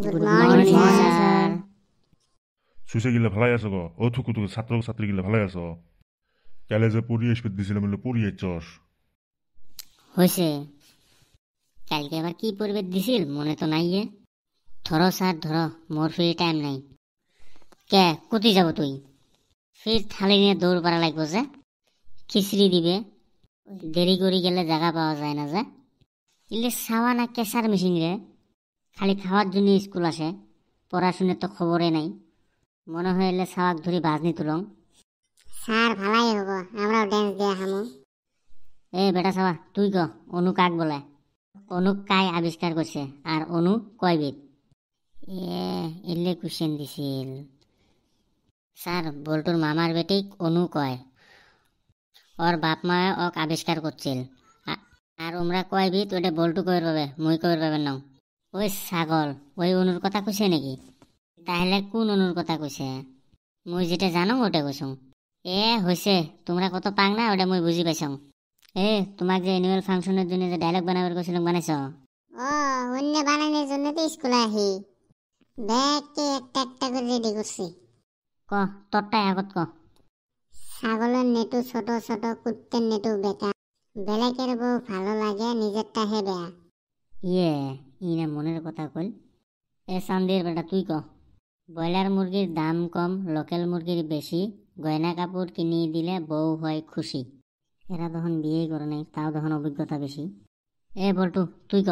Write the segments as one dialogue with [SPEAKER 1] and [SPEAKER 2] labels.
[SPEAKER 1] good morning sir সুইসে গিলা ভালাই আছো গো ও থুকু থুকু আছো কালে যে পরিবেশ পেত দিছিলাম বলে পড়িয়ে
[SPEAKER 2] কালকে আবার কি পরিবেশ দিছিল মনে তো নাই ধরো স্যার ধরো মোর ফ্রি টাইম নাই কে কোথি যাব তুই ফির থালি নিয়ে দৌড় পারা লাগবো যে খিচড়ি দিবে দেরি করে গেলে জায়গা পাওয়া যায় না যে ইলে সাওয়া না কেসার মেশিন রে খালি খাওয়ার জন্য স্কুল আসে পড়াশুনে তো খবরে নাই মনে হইলে সাওয়াক ধরে বাজনি তুলং
[SPEAKER 1] স্যার ভালাই হব আমরাও ড্যান্স দিয়ে হামু
[SPEAKER 2] এ বেটা সাওয়া তুই ক অনু কাক বলে অনু কাই আবিষ্কার করছে আর অনু কয়বিদ এ এলে কুশন দিছিল স্যার বল্টুর মামার বেটি অনু কয় ওর বাপ মায়ে ওক আবিষ্কার করছিল আর ওমরা কয়বিদ ওটা বল্টু কইর পাবে মুই কইর পাবে নাও ওই ছাগল ওই অনুর কথা কইছে নাকি তাহলে কোন অনুর কথা কইছে মুই যেটা জানো ওটা কইছো এ হইছে তোমরা কত পাং না ওটা মুই বুঝি পাইছো এ তোমাক যে অ্যানুয়াল ফাংশনের জন্য যে ডায়লগ বানাবার কৈছিল বানাইছ ও
[SPEAKER 1] অন্য বানানোর জন্য তো স্কুলে আহি ব্যাগকে একটা একটা করে রেডি করছি ক তোরটা আগত ক ছাগলের নেটু ছোট ছোট কুত্তের নেটু বেকা বেলেকের বউ ভালো লাগে নিজেরটা হে বেয়া
[SPEAKER 2] ইয়ে ইনে মনের কথা কইল এ চান্দির বেটা তুই ক ব্রয়লার মুরগির দাম কম লোকেল মুরগির বেশি গয়না কাপড় কিনে দিলে বউ হয় খুশি এরা তখন বিয়ে করে নাই তাও তখন অভিজ্ঞতা বেশি এ বল্টু তুই ক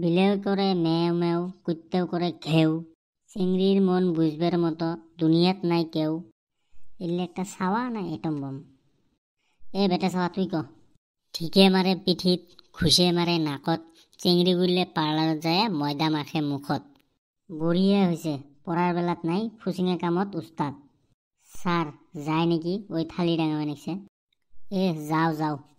[SPEAKER 2] বিলেও করে মেও মেও কুত্তেও করে ঘেউ চিংড়ির মন বুঝবার মতো দুনিয়াত নাই কেউ এলে একটা সাওয়া না এটম বম এ বেটা সাওয়া তুই ক ঠিকে মারে পিঠিত খুচে মাৰে নাকত চিংৰি গুৰিলে পাৰ্লাৰত যায় ময়দা মাখে মুখত বঢ়িয়া হৈছে পঢ়াৰ বেলাত নাই ফুচিঙে কামত উস্তাদ ছাৰ যায় নেকি ঐ থালি ডাঙৰ মানে এহ যাওঁ যাওঁ